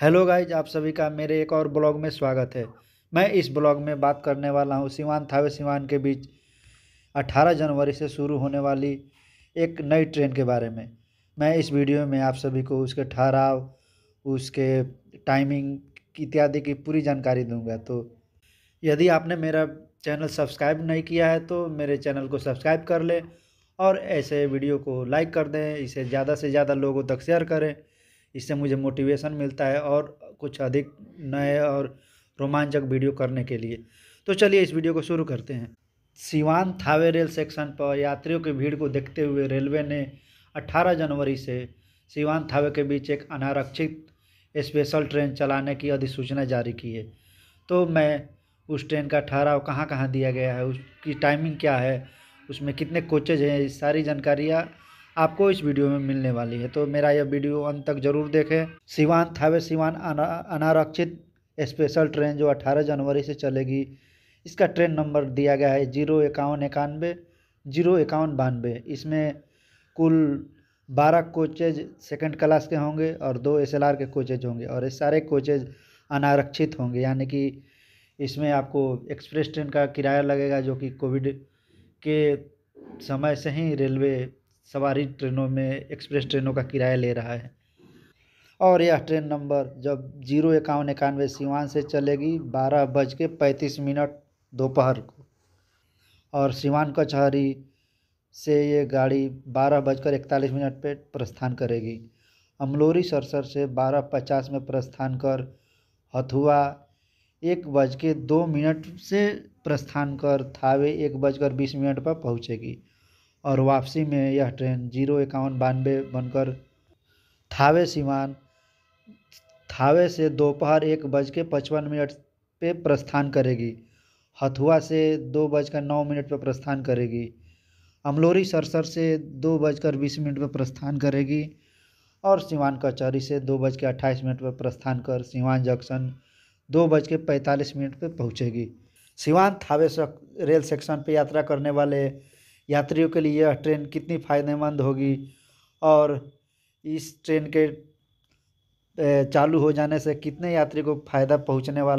hello guys आप सभी का मेरे एक और ब्लॉग में स्वागत है मैं इस ब्लॉग में बात करने वाला हूँ सिवान थावे सिवान के बीच 18 जनवरी से शुरू होने वाली एक नई ट्रेन के बारे में मैं इस वीडियो में आप सभी को उसके ठहराव उसके टाइमिंग इत्यादि की पूरी जानकारी दूंगा तो यदि आपने मेरा चैनल सब्सक्राइब नहीं किया है तो मेरे चैनल को सब्सक्राइब कर लें और ऐसे वीडियो को लाइक कर दें इसे ज़्यादा से ज़्यादा लोगों तक शेयर करें इससे मुझे मोटिवेशन मिलता है और कुछ अधिक नए और रोमांचक वीडियो करने के लिए तो चलिए इस वीडियो को शुरू करते हैं सिवान थावे रेल सेक्शन पर यात्रियों की भीड़ को देखते हुए रेलवे ने 18 जनवरी से सिवान थावे के बीच एक अनारक्षित स्पेशल ट्रेन चलाने की अधिसूचना जारी की है तो मैं उस ट्रेन का ठहराव कहाँ कहाँ दिया गया है उसकी टाइमिंग क्या है उसमें कितने कोचेज हैं सारी जानकारियाँ आपको इस वीडियो में मिलने वाली है तो मेरा यह वीडियो अंत तक जरूर देखें सिवान थावे सिवान अनारक्षित स्पेशल ट्रेन जो 18 जनवरी से चलेगी इसका ट्रेन नंबर दिया गया है जीरो इक्यावन इक्यानवे जीरो इक्यावन बानवे इसमें कुल बारह कोचेज सेकंड क्लास के होंगे और दो एस के कोचेज होंगे और ये सारे कोचेज अनारक्षित होंगे यानी कि इसमें आपको एक्सप्रेस ट्रेन का किराया लगेगा जो कि कोविड के समय से ही रेलवे सवारी ट्रेनों में एक्सप्रेस ट्रेनों का किराया ले रहा है और यह ट्रेन नंबर जब जीरो इक्यावन इक्यानवे सिवान से चलेगी बारह बज के पैंतीस मिनट दोपहर को और सिवान कचहरी से ये गाड़ी बारह बजकर इकतालीस मिनट पर प्रस्थान करेगी अमलोरी सरसर से बारह पचास में प्रस्थान कर हथुआ एक बज के दो मिनट से प्रस्थान कर थावे एक बजकर बीस मिनट पर पहुँचेगी और वापसी में यह ट्रेन जीरो इक्यावन बानवे बनकर थावे सीवान थावे से दोपहर एक बज के पचपन मिनट पे प्रस्थान करेगी हथुआ से दो बजकर नौ मिनट पर प्रस्थान करेगी अमलोरी सरसर से दो बजकर बीस मिनट पर प्रस्थान करेगी और सिवान कचहरी से दो बज के अट्ठाईस मिनट पर प्रस्थान कर सिवान जंक्शन दो बज के पैंतालीस मिनट पर पहुँचेगी सिवान थावे रेल सेक्शन पर यात्रा करने वाले यात्रियों के लिए यह ट्रेन कितनी फ़ायदेमंद होगी और इस ट्रेन के चालू हो जाने से कितने यात्री को फ़ायदा पहुँचने वाला